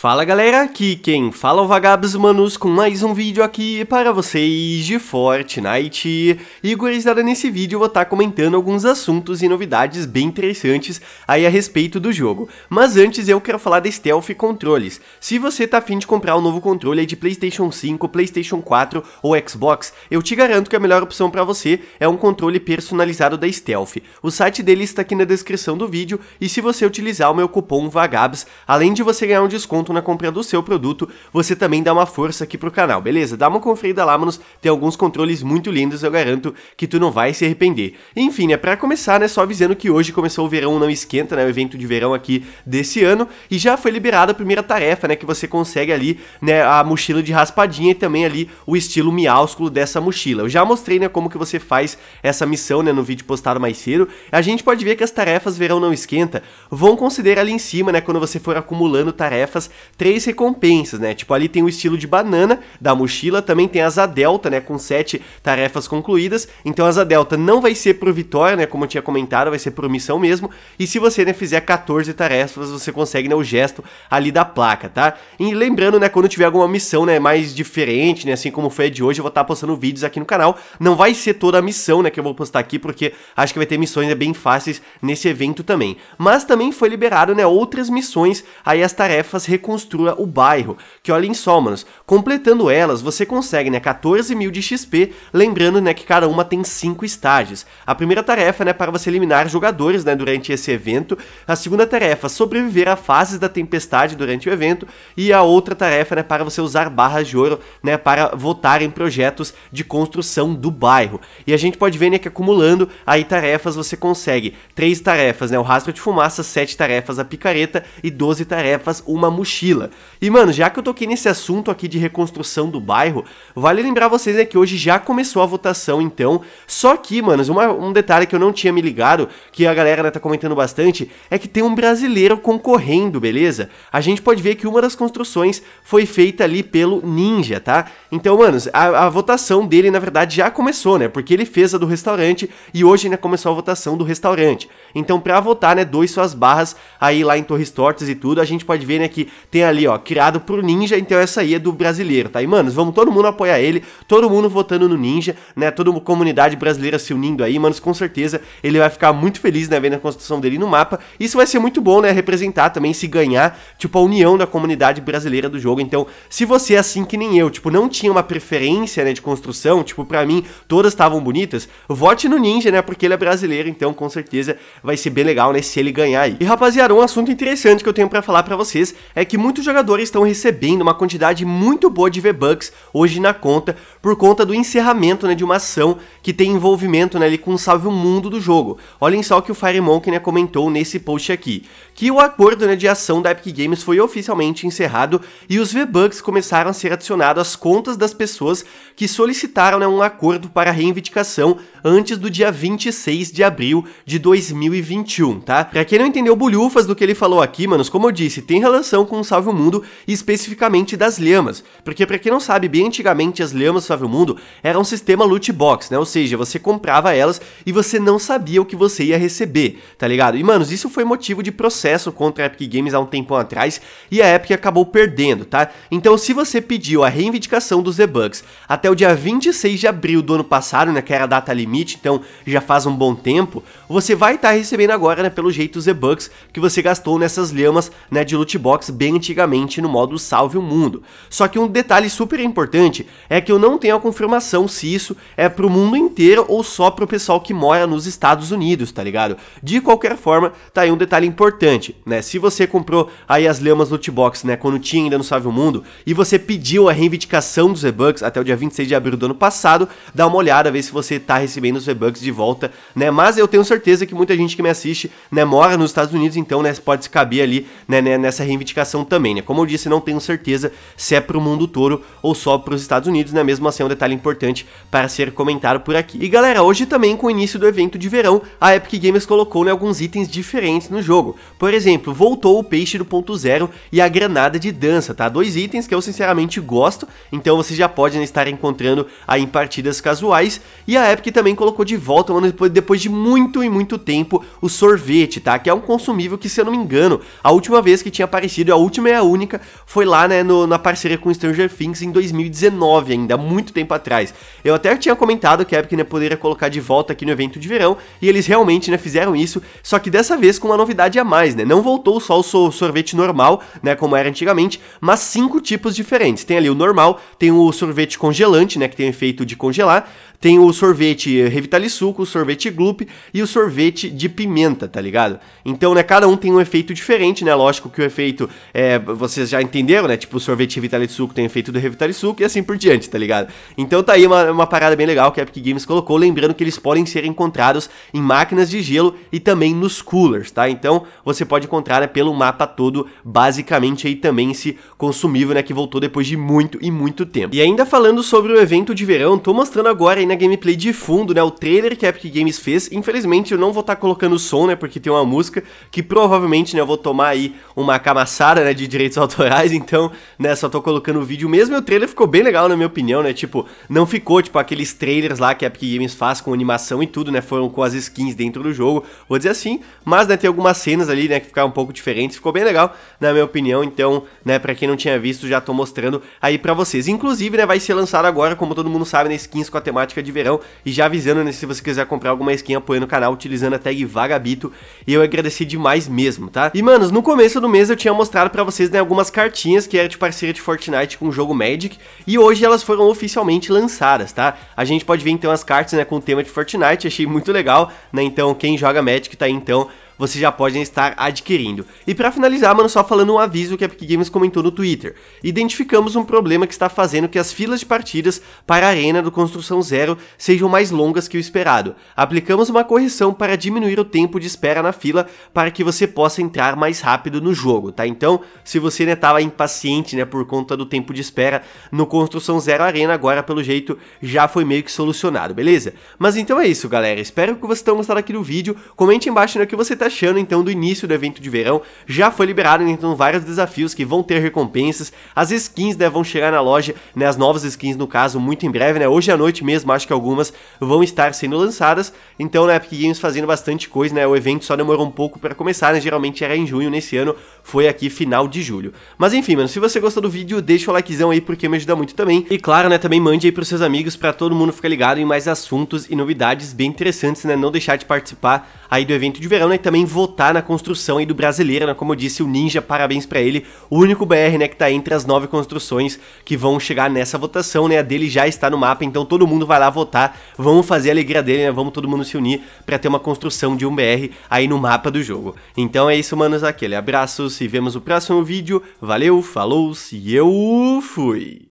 Fala galera, aqui quem fala é o Vagabs Manus com mais um vídeo aqui para vocês de Fortnite. E gurizada, nesse vídeo eu vou estar tá comentando alguns assuntos e novidades bem interessantes aí a respeito do jogo. Mas antes eu quero falar da Stealth Controles. Se você tá afim de comprar um novo controle de Playstation 5, Playstation 4 ou Xbox, eu te garanto que a melhor opção para você é um controle personalizado da Stealth. O site dele está aqui na descrição do vídeo e se você utilizar o meu cupom VAGABS, além de você ganhar um desconto desconto na compra do seu produto, você também dá uma força aqui pro canal, beleza? Dá uma conferida lá, manos, tem alguns controles muito lindos, eu garanto que tu não vai se arrepender. Enfim, né, pra começar, né, só avisando que hoje começou o Verão Não Esquenta, né, o evento de verão aqui desse ano, e já foi liberada a primeira tarefa, né, que você consegue ali, né, a mochila de raspadinha e também ali o estilo miásculo dessa mochila. Eu já mostrei, né, como que você faz essa missão, né, no vídeo postado mais cedo. A gente pode ver que as tarefas Verão Não Esquenta vão considerar ali em cima, né, quando você for acumulando tarefas, três recompensas, né? Tipo, ali tem o estilo de banana da mochila, também tem a delta, né? Com sete tarefas concluídas. Então, a delta não vai ser pro Vitória, né? Como eu tinha comentado, vai ser por missão mesmo. E se você, né, fizer 14 tarefas, você consegue, né, o gesto ali da placa, tá? E lembrando, né, quando tiver alguma missão, né, mais diferente, né, assim como foi a de hoje, eu vou estar tá postando vídeos aqui no canal. Não vai ser toda a missão, né, que eu vou postar aqui, porque acho que vai ter missões né, bem fáceis nesse evento também. Mas também foi liberado, né, outras missões, aí as tarefas recompensas construa o bairro, que olhem só, manos, completando elas você consegue, né, 14 mil de XP, lembrando, né, que cada uma tem 5 estágios. A primeira tarefa, né, para você eliminar jogadores, né, durante esse evento, a segunda tarefa, sobreviver a fases da tempestade durante o evento, e a outra tarefa, né, para você usar barras de ouro, né, para votar em projetos de construção do bairro. E a gente pode ver, né, que acumulando aí tarefas você consegue 3 tarefas, né, o rastro de fumaça, 7 tarefas a picareta e 12 tarefas uma mochila mochila. E, mano, já que eu toquei nesse assunto aqui de reconstrução do bairro, vale lembrar vocês né, que hoje já começou a votação, então. Só que, mano, uma, um detalhe que eu não tinha me ligado, que a galera né, tá comentando bastante, é que tem um brasileiro concorrendo, beleza? A gente pode ver que uma das construções foi feita ali pelo Ninja, tá? Então, mano, a, a votação dele, na verdade, já começou, né? Porque ele fez a do restaurante e hoje, né, começou a votação do restaurante. Então, pra votar, né, dois suas barras aí lá em Torres Tortas e tudo, a gente pode ver, né, que tem ali, ó, criado pro Ninja, então essa aí é do brasileiro, tá? E, manos, vamos todo mundo apoiar ele, todo mundo votando no Ninja, né? Toda uma comunidade brasileira se unindo aí, manos, com certeza ele vai ficar muito feliz, né? Vendo a construção dele no mapa. Isso vai ser muito bom, né? Representar também, se ganhar, tipo, a união da comunidade brasileira do jogo. Então, se você, é assim que nem eu, tipo, não tinha uma preferência, né, de construção, tipo, pra mim, todas estavam bonitas, vote no Ninja, né? Porque ele é brasileiro, então, com certeza vai ser bem legal, né? Se ele ganhar aí. E, rapaziada, um assunto interessante que eu tenho para falar para vocês é que muitos jogadores estão recebendo uma quantidade muito boa de V-Bucks hoje na conta por conta do encerramento né, de uma ação que tem envolvimento né, ali com o Salve o Mundo do jogo. Olhem só o que o Fire Monkey né, comentou nesse post aqui, que o acordo né, de ação da Epic Games foi oficialmente encerrado e os V-Bucks começaram a ser adicionados às contas das pessoas que solicitaram né, um acordo para reivindicação antes do dia 26 de abril de 2021, tá? Pra quem não entendeu bolhufas do que ele falou aqui, manos, como eu disse, tem relação com Salve o Mundo e especificamente das lhamas, porque para quem não sabe, bem antigamente as lhamas Salve o Mundo era um sistema loot box, né? Ou seja, você comprava elas e você não sabia o que você ia receber, tá ligado? E manos, isso foi motivo de processo contra a Epic Games há um tempão atrás e a Epic acabou perdendo, tá? Então se você pediu a reivindicação dos debugs até o dia 26 de abril do ano passado, né, que era a data limite, então já faz um bom tempo, você vai estar tá recebendo agora, né, pelo jeito os debugs que você gastou nessas lhamas, né, de loot box bem antigamente no modo Salve o Mundo. Só que um detalhe super importante é que eu não tenho a confirmação se isso é pro mundo inteiro ou só pro pessoal que mora nos Estados Unidos, tá ligado? De qualquer forma, tá aí um detalhe importante, né? Se você comprou aí as lemas loot box, né, quando tinha ainda no Salve o Mundo, e você pediu a reivindicação dos V-Bucks até o dia 26 de abril do ano passado, dá uma olhada, ver se você tá recebendo os V-Bucks de volta, né? Mas eu tenho certeza que muita gente que me assiste, né, mora nos Estados Unidos, então, né, pode se caber ali, né, né nessa reivindicação também, né? Como eu disse, não tenho certeza se é para o mundo todo ou só para os Estados Unidos, né? Mesmo assim é um detalhe importante para ser comentado por aqui. E galera, hoje também com o início do evento de verão, a Epic Games colocou né, alguns itens diferentes no jogo. Por exemplo, voltou o peixe do ponto zero e a granada de dança, tá? Dois itens que eu sinceramente gosto, então você já pode estar encontrando aí em partidas casuais. E a Epic também colocou de volta, mano, depois de muito e muito tempo, o sorvete, tá? Que é um consumível que, se eu não me engano, a última vez que tinha aparecido, é a última última e é a única foi lá, né, no, na parceria com Stranger Things em 2019 ainda, muito tempo atrás. Eu até tinha comentado que a Epic, né, poderia colocar de volta aqui no evento de verão, e eles realmente, né, fizeram isso, só que dessa vez com uma novidade a mais, né, não voltou só o sorvete normal, né, como era antigamente, mas cinco tipos diferentes. Tem ali o normal, tem o sorvete congelante, né, que tem efeito de congelar, tem o sorvete Revitalisuco, o sorvete Gloop e o sorvete de pimenta, tá ligado? Então, né, cada um tem um efeito diferente, né? Lógico que o efeito é, vocês já entenderam, né? Tipo, o sorvete Suco tem efeito do Suco e assim por diante, tá ligado? Então tá aí uma, uma parada bem legal que a Epic Games colocou, lembrando que eles podem ser encontrados em máquinas de gelo e também nos coolers, tá? Então você pode encontrar né, pelo mapa todo, basicamente aí também esse consumível, né? Que voltou depois de muito e muito tempo. E ainda falando sobre o evento de verão, tô mostrando agora aí na gameplay de fundo, né? O trailer que a Epic Games fez. Infelizmente eu não vou estar tá colocando som, né? Porque tem uma música que provavelmente, né? Eu vou tomar aí uma camaçada, né? né, de direitos autorais, então, né, só tô colocando o vídeo mesmo e o trailer ficou bem legal, na minha opinião, né? Tipo, não ficou, tipo, aqueles trailers lá que a Epic Games faz com animação e tudo, né? Foram com as skins dentro do jogo, vou dizer assim, mas, né, tem algumas cenas ali, né, que ficaram um pouco diferentes, ficou bem legal, na minha opinião, então, né, pra quem não tinha visto, já tô mostrando aí pra vocês. Inclusive, né, vai ser lançado agora, como todo mundo sabe, né, skins com a temática de verão, e já avisando, né, se você quiser comprar alguma skin apoiando o canal, utilizando a tag Vagabito, e eu agradeci demais mesmo, tá? E, manos, no começo do mês eu tinha mostrado para vocês né, algumas cartinhas que era de parceria de Fortnite com o jogo Magic, e hoje elas foram oficialmente lançadas, tá? A gente pode ver então as cartas né, com o tema de Fortnite, achei muito legal, né? Então quem joga Magic tá aí então vocês já podem estar adquirindo. E para finalizar, mano, só falando um aviso que a Epic Games comentou no Twitter. Identificamos um problema que está fazendo que as filas de partidas para a arena do Construção Zero sejam mais longas que o esperado. Aplicamos uma correção para diminuir o tempo de espera na fila para que você possa entrar mais rápido no jogo, tá? Então, se você né, tava impaciente, né, por conta do tempo de espera no Construção Zero Arena, agora pelo jeito já foi meio que solucionado, beleza? Mas então é isso, galera. Espero que vocês tenham gostado aqui do vídeo. Comente embaixo né, o que você tá achando então do início do evento de verão, já foi liberado então vários desafios que vão ter recompensas, as skins né, vão chegar na loja, né, as novas skins no caso, muito em breve, né, hoje à noite mesmo acho que algumas vão estar sendo lançadas, então na né, Epic Games fazendo bastante coisa, né, o evento só demorou um pouco para começar, né, geralmente era em junho, nesse ano foi aqui final de julho. Mas enfim, mano, se você gostou do vídeo, deixa o likezão aí porque me ajuda muito também, e claro, né, também mande aí pros seus amigos para todo mundo ficar ligado em mais assuntos e novidades bem interessantes, né, não deixar de participar aí do evento de verão, né, e também também votar na construção aí do brasileiro, né? Como eu disse, o Ninja, parabéns para ele. O único BR, né, que tá entre as nove construções que vão chegar nessa votação, né? A dele já está no mapa, então todo mundo vai lá votar. Vamos fazer a alegria dele, né? Vamos todo mundo se unir para ter uma construção de um BR aí no mapa do jogo. Então é isso, manos, aquele abraço, se vemos no próximo vídeo. Valeu, falou, se eu fui!